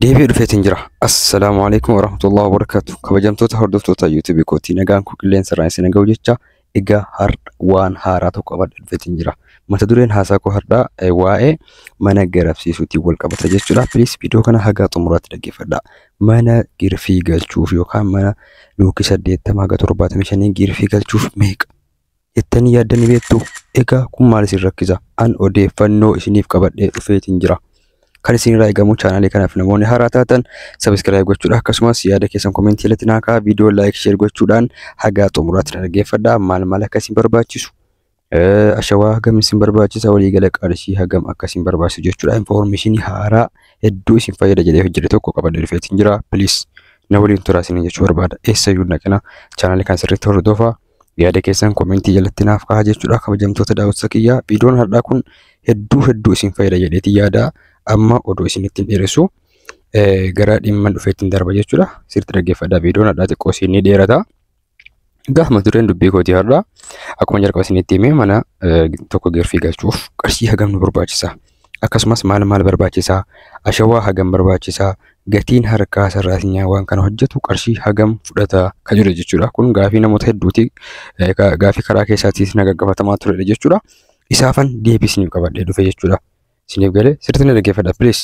Deebi'ee dhufeetiin jira. Assalaamu alaikum warahmatullahi wabarakatuh. Kabajamtoota hordoftoota yuutuubii kootii nagaan kun qilleensa irraa isin ga'u jecha egaa har'a waan haaraa tokko qabadhe dhufeetiin jira. Mata dureen haasaa koo har'aa eh, waa'ee mana garabsiisuutiin wal qabata jechuudha. Piliis viidiyoo kana haga xumuraatti dhaggeeffadha. Mana girfii galchuuf yookaan mana luukii saddeettama haga torbaatamii shanii girfii galchuuf meeqa jettanii yaaddan beektu? Egaa kun maal isin rakkisa? An odeeffannoo isiniif qabadhee dhufeetiin jira. kan isin irraa eegamu chaanaalii kanaaf namoonni haaraa taatan sabiskiraayib gochuudha akkasumas yaada keessan komentii irratti naakaa viidiyoo laayik sheer gochuudhaan hagaa xumuraatti dhaggeeffadha maal maal akka barbaachisu ashawaa hagam isin barbaachisa waliigala qarshii hagam akka barbaachisu jechuudha infoormeeshinii haaraa hedduu isin fayyada jedhee hojjete tokko qabadhe dhufeetiin jira piliis na waliin turaa isin jechuu barbaada eessayyuu dhaqina chaanaalii kan sirriitti hordofaa yaada keessan komentii jalatti naaf amma oduu isinitti dhiyeessu gara dhimma dhufeettiin darba jechuudha. Sirti dhaggeeffadhaa viidiyoon hadhaa xiqqoo isin ni dheerata. Gaafa mata dureen dubbii kootii har'a akkuma jalqaba isinitti himee mana tokko geerfii galchuuf qarshii nu barbaachisa. Akkasumas maal maal barbaachisa? Ashawaa hagam barbaachisa? Gatiin harkaa sarara sinyaa waan kana hojjetu qarshii hagam fudhata kan jiru jechuudha. Kun gaafii namoota hedduuti. Gaafii karaa keessaatiis na nagaggafatamaa turedha jechuudha. Isaafan deebisni qabadhee dhufe jechuudha. Isiniif galee sirriitti na dhaggeeffadha pilis.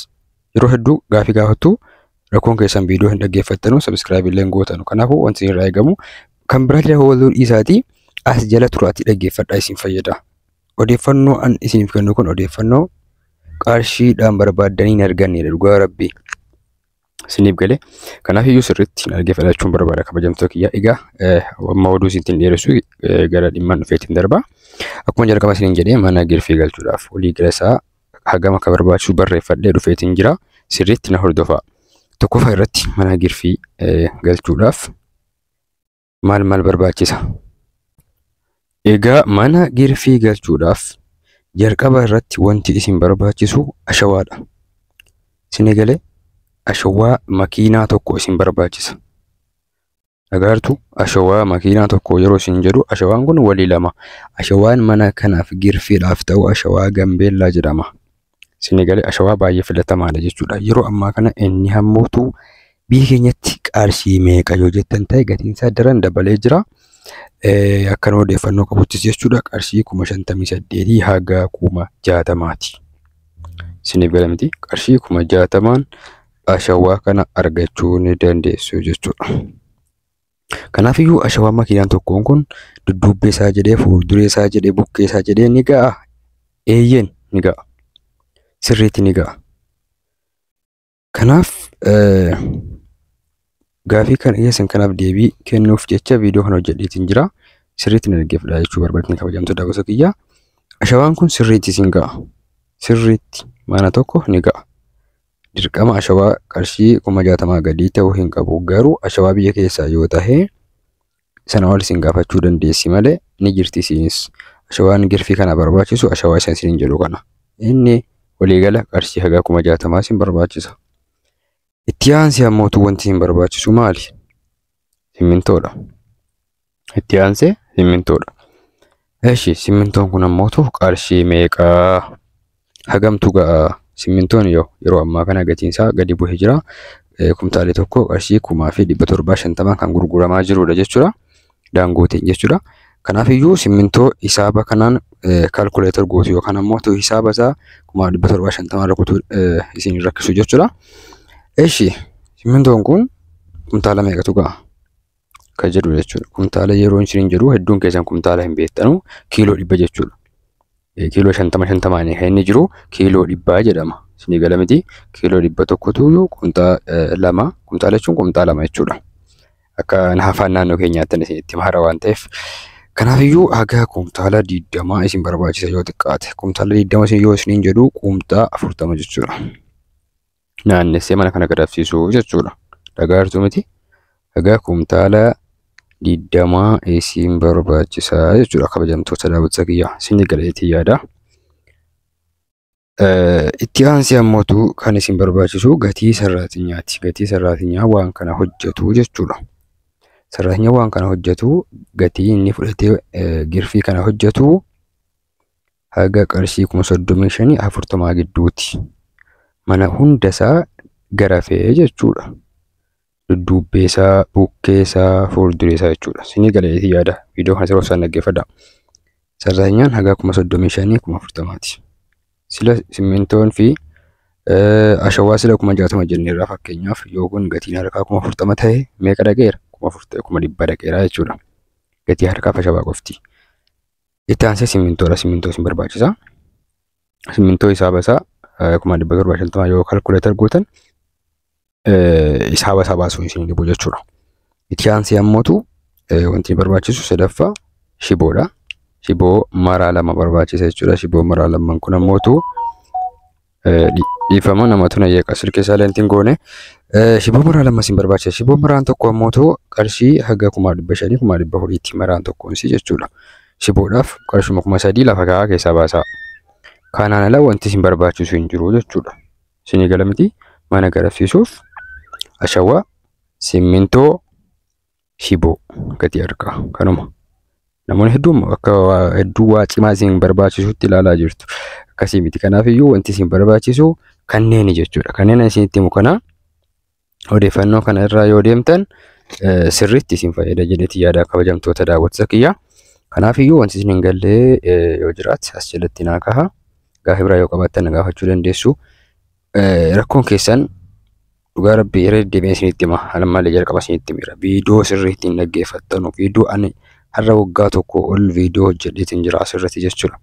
Yeroo hedduu gaafii gaafattu rakkoon keessan viidiyoo hin dhaggeeffattanu hin gootanu. Kanaafuu wanti irraa eegamu kan biraa jira hawwatuu dhiisaatii as jala turaatti dhaggeeffadhaa isin fayyada. kennu kun odeeffannoo qarshiidhaan barbaaddanii hin argannedha dhugaa rabbii. Isiniif kanaaf iyyuu sirriitti dhaggeeffadha jechuun barbaada kabajamtoo kiyyaa. Egaa eh, amma oduu isintiin dheeressu eh, gara dhimma dhufeetiin darba. Akkuma jalqaba isiniin jedhee mana girfii galchuudhaaf walii gala isaa hagama akka barbaachisu barreeffadhee dhufeetiin jira. Sirriitti na hordofaa. Tokkoffaa irratti mana girfi eh, galchuudhaaf maal maal barbaachisa? Egaa mana girfii galchuudhaaf jalqaba irratti wanti isin barbaachisu ashawaadha. Isin egalee ashawaa makiinaa tokko isin barbaachisa. Dhagaartu ashawaa makiinaa tokko yeroo isin jedhu ashawaan kun walii lama. Ashawaan mana kanaaf girfiidhaaf ta'u ashawaa gambeellaa jedhama. Senegaal Ashawaa baay'ee filatamaadha jechuudha. Yeroo ammaa kana inni hammuutu biyya keenyatti qarshii meeqa yoo jettan ta'e gatiin isaa daran dabalee jira. Akkan odeeffannoo qabuttis jechuudha qarshii kuma shantamii saddeetii haga kuma jaatamaati. Isiniif galamiti qarshii kuma jaatamaan ashawaa kana argachuu ni dandeessu jechuudha. Kanaafiyyuu ashawaa makiinaan tokkoon kun dudduubbii isaa jedhee fuulduree isaa jedhee buqqee isaa jedhee ni ga'a. Eeyyeen ni ga'a. sirriitti ni ga'a. Kanaaf eh, gaafii kana dhiyeessan kanaaf deebii kennuuf jecha viidiyoo kana hojjedheetiin jira. Sirriitti ni dhaggeeffadha jechuu barbaadni kabajamtoota gosa kiyyaa. Ashawaan kun sirriitti isin ga'a. Sirriitti mana tokko ni ga'a. Dirqama ashawaa qarshii kuma jaatamaa gadii ta'uu hin qabu. Garuu ashawaa biyya keessaa yoo tahe sana ol isin gaafachuu dandeessi malee ni jirti isinis. Ashawaan girfii kana barbaachisu ashawaa isa isiniin jedhu kana. Inni walii gala qarshii hagaa kuma jaatamaa siin barbaachisa. Itti aansee ammootu wanti siin barbaachisu maali? Simmintoodha. Itti aansee simmintoodha. Eeshi simmintoon kun ammootu qarshii meeqaa? Hagamtu ga'a? Simmintoon yoo yeroo ammaa kana gatiin isaa gadi bu'ee jira. Kumtaalee tokko qarshii kumaa fi dhibba torbaa shantamaan kan gurguramaa jirudha jechuudha. Daangootiin jechuudha. Kanaafiyyuu simmintoo isaa bakanaan kaalkuleetar gootu yookaan ammoo hisaaba isaa kuma dhibba torbaa shantamarra rakkutu isin rakkisu jechuudha. Eshi simmintoon kun kumtaala meeqa ga'a? Kan jedhu jechuudha. Kumtaala yeroo isheen jedhu hedduun keessan kumtaala hin beektanu kiiloo dhibba jechuudha. Kiiloo shantama shantamaan kan inni jiru kiiloo dhibbaa jedhama. Isin eegala miti kiiloo dhibba tokkotu kumtaa lama kumtaala jechuun kumtaa lama jechuudha. Akka afaan naannoo keenyaatti itti mahara waan ta'eef. Kanaafiyyuu hagaa kumtaala diddamaa isin barbaachisa yoo xiqqaate kumtaala diddamaa isin yoo isiniin jedhu kumtaa afurtama jechuudha. Naannessee mana kana gadabsiisuu jechuudha. Dhagaartu miti. hagaa kumtaala diddamaa isin barbaachisaa jechuudha. Kabajamtoota daawwitsa kiyyaa isin galeetii yaada. Itti aansi ammootu kan isin barbaachisu gatii sarraatinyaati. Gatii sarraatinyaa waan kana hojjetu jechuudha. Sararaanyawwan kana hojjetu gatii inni fudhatee e, girfii kana hojjetu haga qarshii kuma soddomii shanii afurtamaa gidduuti. Mana hundasaa garafee jechuudha. Dudduubbee isaa, bukkee isaa, fuulduree isaa jechuudha. Siinii galeetii yaada. Viidiyoo kana sirba ibsaan dhaggeeffadha. Sararaanyaan haga kuma soddomii shanii kuma afurtamaati. Sila simmintoon fi e, ashawaa sila kuma jaatama jenneerra fakkeenyaaf yoo kun gatiin harkaa kuma afurtama ta'e meeqa dhaga'eera? kuma furtee kuma dhibbaa dhaqeeraa jechuudha. Gatii harkaa fashabaa qofti. Itti aansee simmintoodha. Simmintoon isin barbaachisa. Simmintoo hisaaba isaa kuma dhibba torba shantamaa yoo kalkuleetar gootan hisaaba isaa baasuu isin dhibu jechuudha. Itti aansee ammoo wanti barbaachisu sadaffaa shiboodha. Shiboo maraa lama barbaachisa jechuudha. Shiboo maraa lamaan kun ammoo dhiifama eh, namatu na yeeqa sirkee saalentiin goone eh, shiboo muraa lama hin barbaachisa shiboo muraan tokko ammoo qarshii haga kuma dhibba shanii kuma dhibba horiitti maraan tokkoonsi jechuudha shiboodhaaf qarshuma kuma sadii lafa kaa'aa keessaa baasaa kanaan ala wanti hin barbaachisu hin jiru jechuudha sinii galamti mana garafsiisuuf ashawaa simmintoo shiboo gatii harkaa kanuma namoonni hedduun akka hedduu waa cimaa isin barbaachisutti ilaalaa jirtu. akkasii miti. Kanaaf iyyuu wanti isin barbaachisu kanneen jechuudha. Kanneen isinitti himu kana odeeffannoo kana irraa yoo deemtan sirriitti isin fayyada jedheeti yaada kabajamtoota daawwatisa Kanaaf iyyuu wanti isin hin gallee yoo jiraate as jalatti naa kaha. Gaafa biraa yoo qabaattan gaafachuu dandeessu. Rakkoon keessan dhugaa rabbii irra deddeebiin isinitti hima. Alammallee jalqaba isinitti hima. Viidiyoo sirrii ittiin dhaggeeffattanu. Viidiyoo ani har'a waggaa tokko ol viidiyoo hojjedheetiin jira asirratti jechuudha.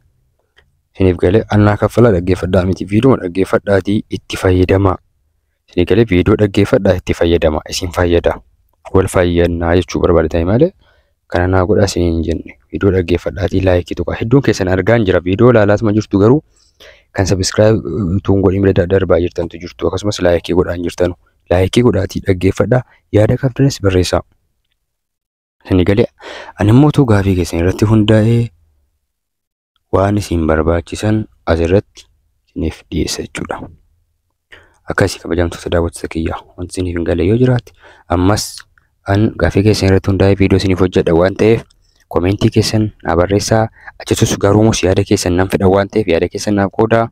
Isiniif galee annaa kaffala dhaggeeffadhaa miti viidiyoo dhaggeeffadhaatii itti fayyadamaa. Isiniif galee viidiyoo dhaggeeffadhaa itti fayyadamaa. Isin fayyada. Wal fayyannaa jechuu barbaadatan malee kana naa godhaa isin hin jenne. Viidiyoo dhaggeeffadhaatii laayikii tuqaa. Hedduun keessan argaa hin jira. Viidiyoo ilaalaatuma jirtu garuu kan sabiskiraayib utuu hin godhin bira darbaa jirtantu jirtu. Akkasumas laayikii godhaa hin jirtanu. Laayikii godhaatii dhaggeeffadhaa. Yaada qabdanis barreessaa. Isiniif galee ani immoo utuu gaafii keessan irratti hundaa'ee waan isin barbaachisan asirratti isiniif dhiyeessa jechuudha. Akkasii kabajamtoota daawwattoota kiyyaa wanti isiniif hin galle yoo jiraate ammas an gaafii keessan irratti hundaa'ee viidiyoo isiniif hojjedha waan ta'eef komentii keessan naa barreessaa achisus garuumus yaada keessan nan fedha waan ta'eef yaada keessan naa qoodaa.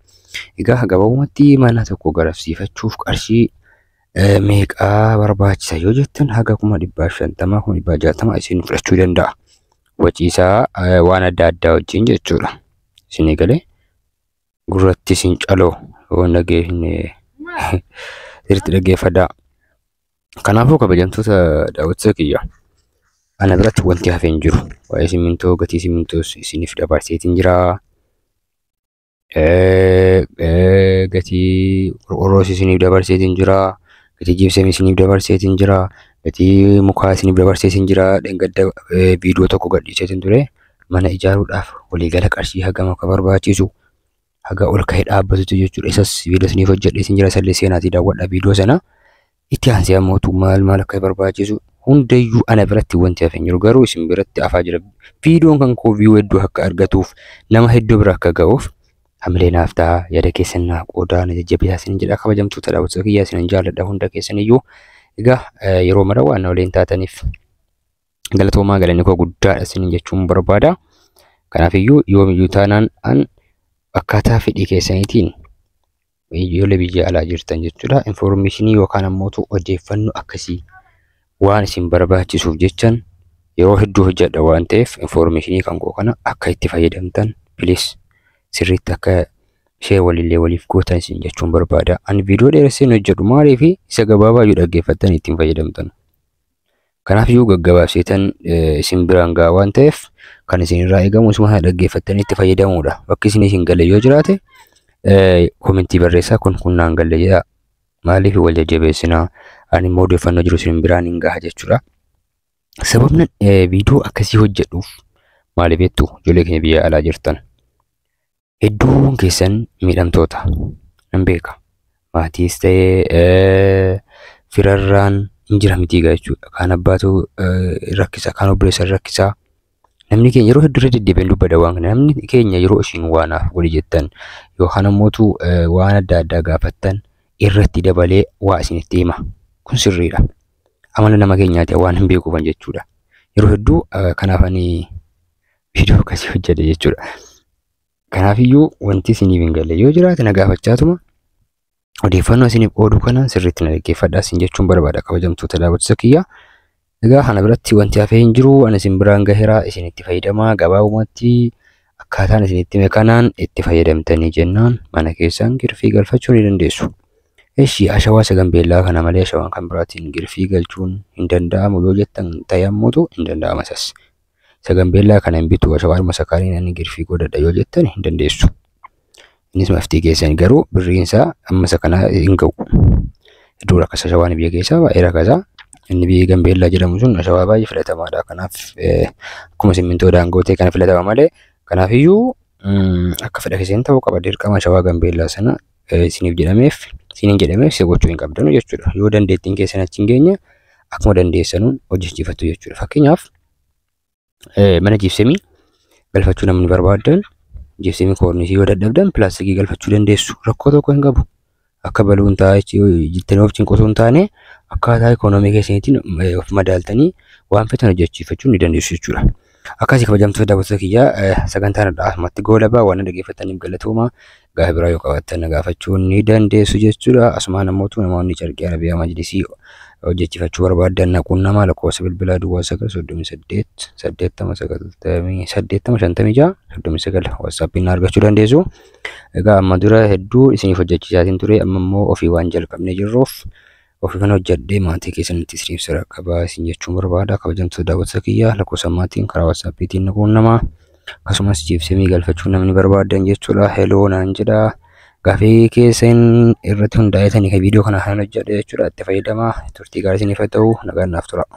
Egaa gabaabumatti mana tokko garabsiifachuuf qarshii e, meeqaa barbaachisa yoo jettan haga kuma dhibbaa shantamaa kuma dhibbaa jaatamaa isin fudhachuu danda'a. Waciisaa e, waan adda addaa wajjin jechuudha. isinii galee gurratti isin caloo yoo dhagee hin sirriitti dhaggeeffadaa. Kanaafuu kabajamtoota daawwattoota kiyya ana biratti wanti hafee jiru waa'ee simintoo gatii simintoos isiniif dabarseetiin jiraa. gatii qorqorroos isiniif dabarseetiin jira. Gatii jiibseen isiniif dabarseetiin jira. Gatii mukaa isiniif dabarseetiin jira. Dheengadda viidiyoo tokko gadhiiseetiin ture. mana ijaaruudhaaf waliigala qarshii hagam akka barbaachisu haga ol ka'ee dhaabbatutti jechuudha. Isas viidiyoo isiniif hojjedhee isin jira sallee seenaatii daawwadha viidiyoo sana. Itti aansee ammootu maal maal akka barbaachisu hundayyuu ana biratti wanti hafeen jiru garuu isin biratti hafaa jira. Viidiyoon kan koo viiyuu hedduu akka argatuuf nama hedduu bira akka ga'uuf hamilee naaf ta'a yaada keessan naa qoodaa na jajjabeessaa isin jedha kabajamtoota dhaabbattoota kiyyaa isin jaalladha hunda keessaniyyuu egaa eh, yeroo maraa waan waliin taataniif galatoomaa galanni guddaadha isin jechuun Kanaafiyyuu yoomiyyuu taanaan an akkaataa fedhii keessaniitiin ijoollee biyya alaa jirtan jechuudha. Infoormeeshinii yookaan ammoo odeeffannoo akkasii waan isin barbaachisuuf jechan yeroo hedduu hojjedha waan ta'eef infoormeeshinii kan koo kana akka itti fayyadamtan pilis sirriitti akka ishee walillee waliif gootan isin jechuun barbaada. Ani viidiyoo dheeresseen hojjedhu maaliifi isa gabaabaa yoo dhaggeeffattan ittiin fayyadamtan. Kanaafiyyuu gaggabaabsiitan eh, isin biraan ga'a waan ta'eef kan isinirraa eegamu isuma kana dhaggeeffattanitti fayyadamuudha. Bakki isin isin galle yoo jiraate eh, komentii barreessaa kun kun naan galle jedhaa. Maaliif wal jajjabeessinaa? Ani odeeffannoo jiru isin biraan hin gaha jechuudha. Sababni viidiyoo eh, akkasii hojjedhuuf maaliif jettu ijoollee keenya biyya alaa jirtan hedduun keessan miidhamtoota. Nan beeka. Maatiis ta'ee firarraan injira miti egaa jechuudha. Kaan abbaatu eh, rakkisa, kaan obboleessa rakkisa. Namni keenya yeroo hedduu irra deddeebiin dubbada waan kana. Namni keenya yeroo ishiin waanaaf godhi jettan yookaan ammootu eh, waan adda addaa gaafattan irratti dabalee waa isinitti hima. Kun sirriidha. Amala nama keenyaati waan hin beekuufan jechuudha. Yeroo hedduu eh, kanaaf ani viidiyoo akkasii hojjete jechuudha. Kanaafiyyuu wanti isiniif hin galle yoo jiraate na gaafachaatuma. Odeeffannoo isiniif ooduu kanaan sirriitti na dhaggeeffadhaa isin jechuun barbaada kabajamtoota daawwattoota Egaa kana biratti wanti hafee hin jiru ani isin biraan gaheera isinitti fayyadamaa gabaabumatti akkaataan isinitti meekanaan itti fayyadamtanii jennaan mana keessaan girfii galfachuu ni dandeessu. Eshi ashawaa saganbeellaa kana malee ashawaan kan biraatiin girfii galchuun hin danda'amu yoo jettan hin sas. kana hin bitu ashawaan masakaariin ani girfii godhadha yoo jettan Inni keessan garuu birriin isaa amma hin ga'u. Iddoo rakkasa shawaan biyya keessaa baay'ee rakkasaa. Inni biyya Gambeellaa jedhamu sun shawaa baay'ee filatamaadha. Kanaaf akkuma simmintoo daangootee kana filatama malee kanaaf iyyuu akka fedha keessan ta'uu qaba. Dirqama shawaa Gambeellaa sana isiniif jedhameef isiniin jedhameef si gochuu hin qabdanu jechuudha. Yoo dandeettiin keessan achi hin geenye akkuma dandeessanuun hojjechiifattu jechuudha. Fakkeenyaaf mana jiibsemii galfachuu namni barbaadan Jibsiin koornisii yoo dadhabdan pilaastikii galfachuu dandeessu. Rakkoo tokko hin qabu. Akka baluun taa'ee jettanii of cinqotuu hin taane akkaataa ikoonoomii keessaniitiin of madaaltanii waan feetan hojjechiifachuu ni dandeessu jechuudha. Akkasii kabajamtoota daawwattoota kiyyaa eh, sagantaan har'aa asumatti gola ba'a. Waan dhaggeeffataniif galatoomaa gaafa biraa yoo qabaatan gaafachuun ni dandeessu jechuudha. Asumaan ammoo utuu namoonni carqii arabiyaa majlisii hojjechiifachuu barbaaddan naquunnaa maala qoosabel bilaa duwwaa sagal soddomii saddeet saddeettama sagaltamii saddeettama shantamii ja'a soddomii sagal waasaappii na argachuu dandeessu. Egaa amma dura hedduu isiniif hojjechisaatiin ture amma immoo ofii waan jalqabnee jirruuf ofii kana hojjedhee maatii keessanitti isiniif sira qabaa isin jechuun barbaada kabajamtoota daawwattoota kiyyaa lakkoofsammaatiin karaa waasaappitiitiin naquunnamaa akkasumas jibsee miigalfachuu namni barbaadan jechuudha heloo naan jedhaa. Gafee keessan irratti hundaa'ee kan kanaa ka hojjedhe jechuudha. Itti fayyadamaa. Turtii gaarii ifa ta'u. Nagaan naaf tura.